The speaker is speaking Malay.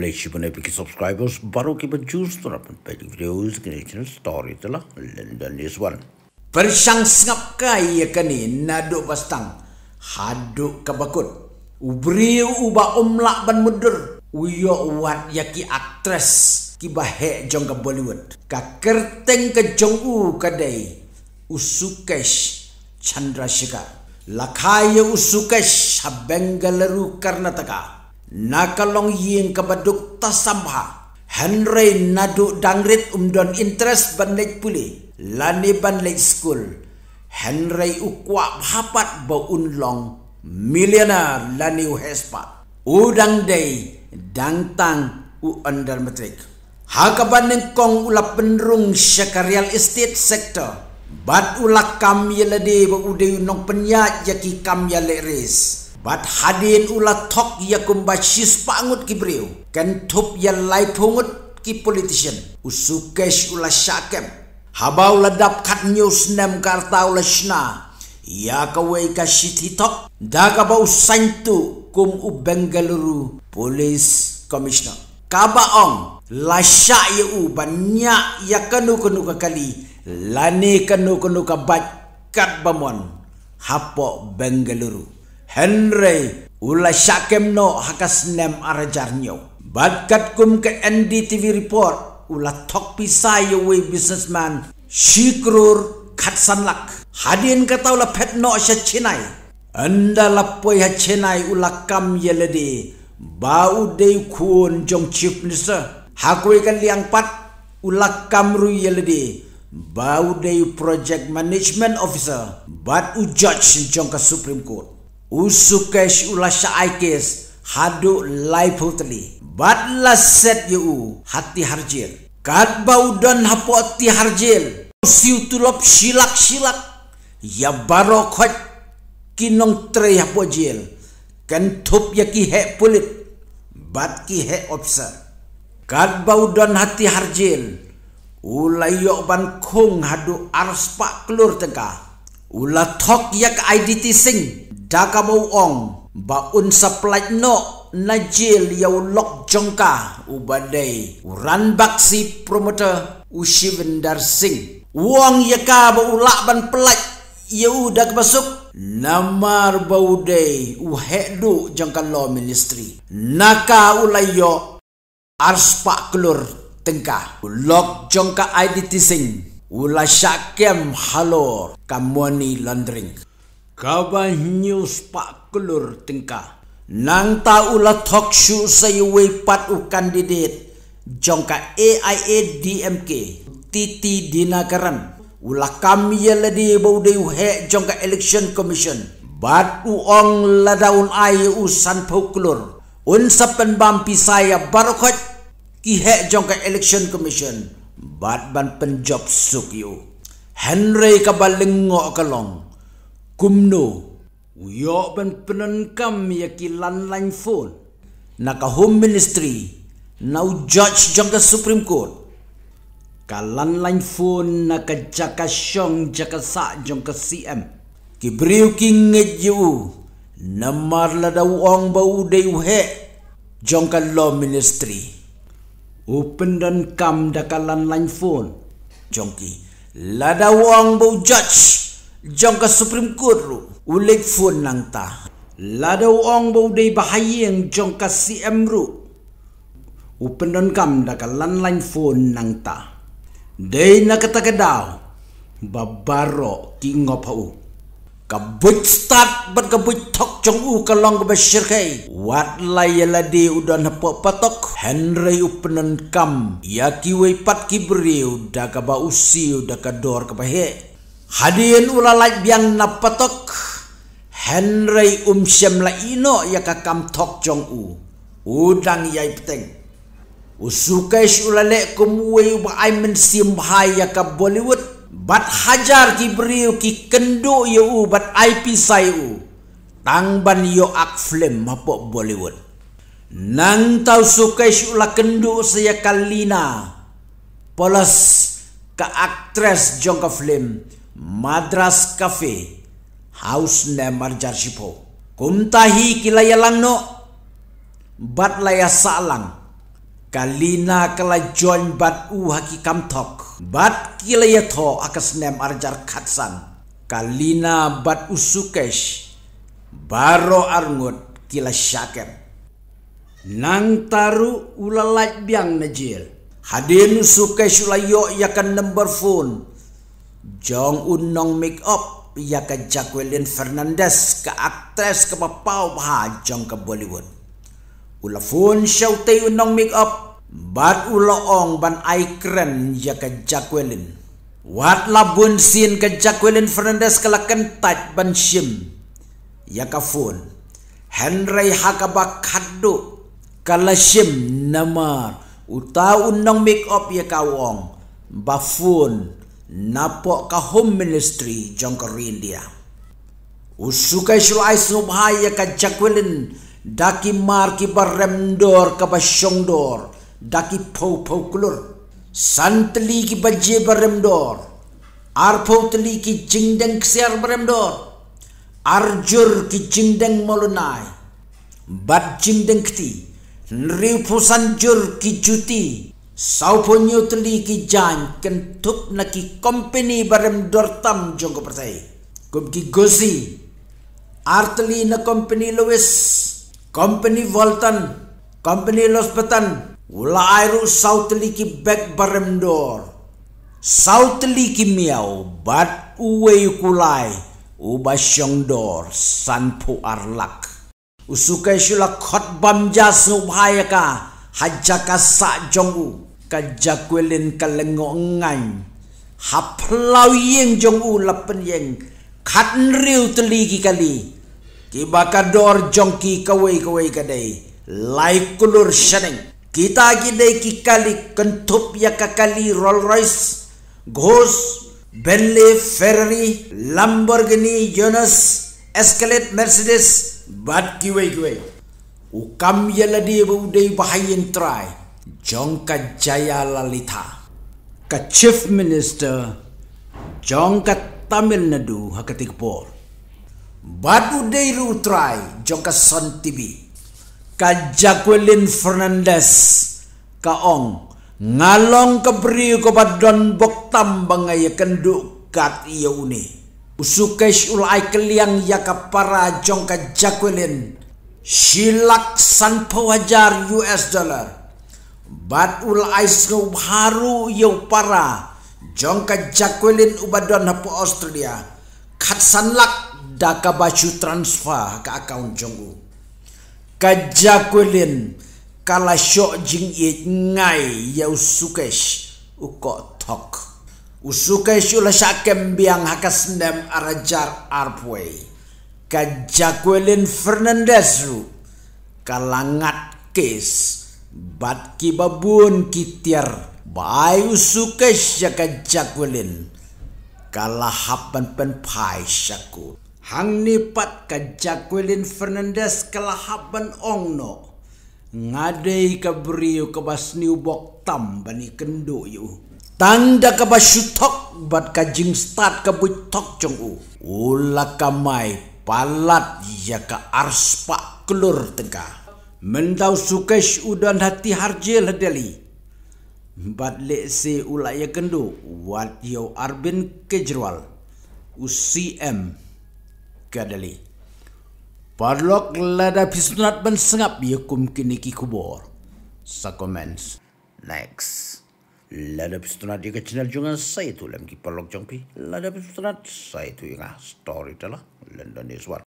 ब्लेश बने पिकी सब्सक्राइबर्स बारो की बच्चूस तो अपन पहली वीडियोस के नेचुरल स्टोरी तला लंदन इस वन परिशंग स्नप का ये कनी नदो बस्तंग हादो कबकुट उब्रियो उबा उमला बन मुदर उयो वाट यकी एक्ट्रेस की बहे जंग का बॉलीवुड का करतेंग का जंग उ कदई उसुकेश चंद्रशेखर लखाये उसुकेश हबेंगलरू Karnataka nakalong yin kabaduk tasamha Henry nadu dangrit umdon interest banlek puli lani banlek school Henry ukwa hapat ba unlong millionaire lani uhespa udang day dangtang u under matrik Hakaban ning kong ula penrung sekarial estate sector bat ula kam yeladi ba udeu nong penyat jaki kam yale res Bat hadin ula tok ya kumba shis pangut kibrio, Ken top ya lai pangut ki politician. Usukesh ula syakem. Haba ula dap kat news nem karta ula shna. Ya kawai ka shit hitok. Da ka ba usantu kum u Bengaluru police commissioner. Kaba ong. La syak ya u banya ya kenu kenu ka kali. Lani kenu kenu ka bat kat bamon. Hapok Bengaluru. Henry ula syakem no hakas nem arajar nyo. Badkat kum ke NDTV report ula tok pisai yo we businessman shikrur katsan lak. Hadin kata ula pet no sya chinai. Anda lapoy ha chinai ula kam yeledi. Bau day kuon jong chief minister. Hakwe kan liang pat ula kamru yeledi. Bau day project management officer. Bat u judge jong ke supreme court usukesh ulasha aikes hadu laiputli batla set yu hati harjil kad bau dan ti harjil siutulop silak silak ya barokat kinong tre hapo Ken kan thup yaki he pulit bat ki he opsar bau dan hati harjil ulayo ban kong hadu arspa klur tega ulathok yak iditi sing daga mau ong ba un supply no najil yau lok jongka ubadai uran baksi promoter ushivendar singh wong yaka ba lak ban pelat yau dak masuk namar baudai uhedu jongka law ministry naka ulayo arspak kelur tengka lok jongka idt sing ula syakem halor kamuani laundering Kabah news pak kelur tengka. Nang tahu lah talk show saya wepat u uh kandidat. Jongka AIA DMK. Titi dinakaran. Ulah kami ya ledi bau deu uh hek jongka election commission. Bat u uh ong ladaun ai u san pukulur. Un sepen bampi saya baru kot, kihek jongka election commission. Bat ban penjob suk yu. Henry kabal lengok kalong kumno uyo ben penenkam yaki lan lan phone naka home ministry now judge jangka supreme court ka lan lan phone naka jaka shong jaka sa jangka cm ki brew king ngeju namar la da uong bau dei uhe jangka law ministry open dan kam da ka lan lan phone jongki la da uong bau judge jom ke Supreme Court ru ulik fun nang ta lada uang bau dei bahayeng jom ke CM ru upenon kam da ka landline fun nang ta Day nak kata kedau babaro ki ngop hau ka buj start ban ka tok jong u ka long ba syirkai wat ya la yala di udan hepo patok henry upenon kam ya ki wei pat ki breu da ka ba usiu da ka dor ka bahe Hadian ulah lagi biang napatok Henry umsem la ino ya kakam tok jong u udang ya ipteng usukai sulale kumwe ba ai men simbhai ya ka bollywood bat hajar ki briu ki kendo yo u bat ai pisai u tangban yo ak film mapo bollywood nang tau sukai sulak kendo saya kalina polas ka aktres jong ka film Madras Cafe, House ne Marjar Shipo. Kuntahi kilaya langno, bat laya salang. Kalina kala join bat uhaki kamtok. Bat kilaya to akas ne Marjar Katsan. Kalina bat usukesh, baro arngut kila syakir. Nang taru ulalat biang najil. Hadir nusukai sulayok yakan number phone. Jong unong make up ya ke Jacqueline Fernandez ke aktres ke papau ha jong ke Bollywood. Ula fun show te unong make up bat ula ong ban ai kren ya ke Jacqueline. Wat labun sin ke Jacqueline Fernandez ke lakan tat ban shim ya ke fun. Henry hakaba kadu kala shim nama uta unong make up ya ka wong. Bafun. Bafun napok ka home ministry jong ka rindia usukai shulai subhai ya ka jakwelin daki mar ki barrem dor ka basyong dor daki pau pau kulur santli ki baje barrem dor ar pau tli ki jingdeng ksiar barrem dor ar jur ki jingdeng molunai bat jingdeng kti Nri pusan jur ki juti Sauponyo teliki nyo tli ki jan ken tup na ki company barem dortam jong ko pertai kum artli na company lewis company Walton, company lospetan ula airu sau tli ki back barem dor sau tli miau bat uwe kulai uba syong dor san arlak usukai syula khot bam jas ubhayaka hajaka sa jonggu. kajakwelin kalengo ngai haplau yeng jong u lapen yeng khatn riu teligi kali ki bakador jong ki kawai kawai kadai lai kulur shaneng kita ki dei ki kentup ya kakali Rolls Royce, Ghost, Bentley, Ferrari, Lamborghini, Jonas, Escalade, Mercedes, Bat kiwe kiwe. Ukam yala dia bau bahaya bahayin try. Jongka Jaya Lalita. Ka Chief Minister Jongka Tamil Nadu Haketik Por. Badu Deiru Trai Jongka Son TV. Ka Jacqueline Fernandez Ka Ong. Ngalong ka beri ko badon bok tambang ngaya kendu kat iya uni. Usukesh ulai keliang ya ka para jongka Jacqueline. silak san pawajar US dollar. Batul ais haru yang para jongka Jacqueline ubadon hapu Australia kat sanlak daka baju transfer ke akaun jongu ke Jacqueline kala syok jing ngai yau sukesh uko tok usukesh ula syakem biang haka sendem arajar arpway ke Jacqueline Fernandez kalangat kes bat ki babun ki tiar bai usuke syakan cakulin kala hapan pen syaku hang nipat pat ka cakulin fernandes kala hapan ongno ngadei ka beriu ka basni ubok tam bani kendo yu tanda ka syutok, bat ka jing start ka butok cungu ulak kamai palat ya ka arspa kelur tengah mendau sukesh udan hati harjil hadali, Bat lek se ulak ya kendo, wat yau arbin kejerwal, UCM kadeli. Parlok lada pisunat ben sengap ya kum kini kikubor. Sakomens. Next. Lada pisunat ya kecenal jangan saya tu lem kiparlok jangpi. Lada pisunat saya tu ya story telah. Lendan iswat.